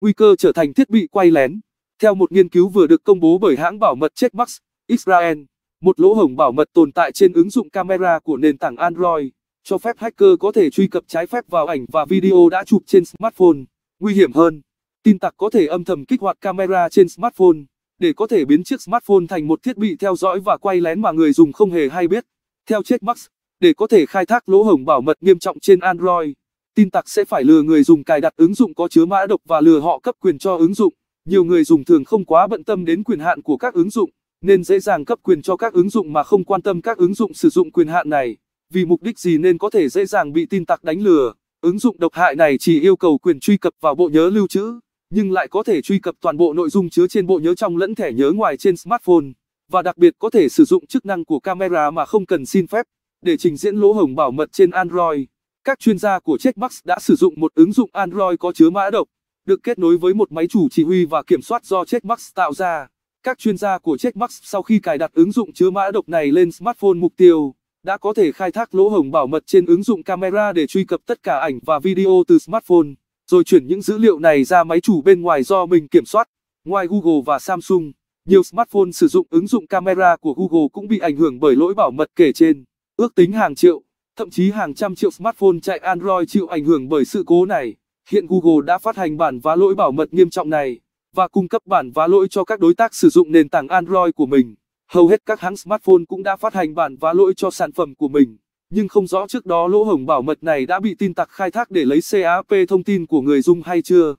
nguy cơ trở thành thiết bị quay lén. Theo một nghiên cứu vừa được công bố bởi hãng bảo mật Checkmax, Israel, một lỗ hổng bảo mật tồn tại trên ứng dụng camera của nền tảng Android, cho phép hacker có thể truy cập trái phép vào ảnh và video đã chụp trên smartphone. Nguy hiểm hơn, tin tặc có thể âm thầm kích hoạt camera trên smartphone để có thể biến chiếc smartphone thành một thiết bị theo dõi và quay lén mà người dùng không hề hay biết. Theo Checkmax, để có thể khai thác lỗ hổng bảo mật nghiêm trọng trên Android tin tặc sẽ phải lừa người dùng cài đặt ứng dụng có chứa mã độc và lừa họ cấp quyền cho ứng dụng. Nhiều người dùng thường không quá bận tâm đến quyền hạn của các ứng dụng, nên dễ dàng cấp quyền cho các ứng dụng mà không quan tâm các ứng dụng sử dụng quyền hạn này. Vì mục đích gì nên có thể dễ dàng bị tin tặc đánh lừa. Ứng dụng độc hại này chỉ yêu cầu quyền truy cập vào bộ nhớ lưu trữ, nhưng lại có thể truy cập toàn bộ nội dung chứa trên bộ nhớ trong lẫn thẻ nhớ ngoài trên smartphone, và đặc biệt có thể sử dụng chức năng của camera mà không cần xin phép để trình diễn lỗ hổng bảo mật trên Android. Các chuyên gia của Checkbox đã sử dụng một ứng dụng Android có chứa mã độc, được kết nối với một máy chủ chỉ huy và kiểm soát do Checkbox tạo ra. Các chuyên gia của Checkbox sau khi cài đặt ứng dụng chứa mã độc này lên smartphone mục tiêu, đã có thể khai thác lỗ hổng bảo mật trên ứng dụng camera để truy cập tất cả ảnh và video từ smartphone, rồi chuyển những dữ liệu này ra máy chủ bên ngoài do mình kiểm soát. Ngoài Google và Samsung, nhiều smartphone sử dụng ứng dụng camera của Google cũng bị ảnh hưởng bởi lỗi bảo mật kể trên, ước tính hàng triệu. Thậm chí hàng trăm triệu smartphone chạy Android chịu ảnh hưởng bởi sự cố này. Hiện Google đã phát hành bản vá lỗi bảo mật nghiêm trọng này và cung cấp bản vá lỗi cho các đối tác sử dụng nền tảng Android của mình. Hầu hết các hãng smartphone cũng đã phát hành bản vá lỗi cho sản phẩm của mình, nhưng không rõ trước đó lỗ hổng bảo mật này đã bị tin tặc khai thác để lấy CAP thông tin của người dùng hay chưa.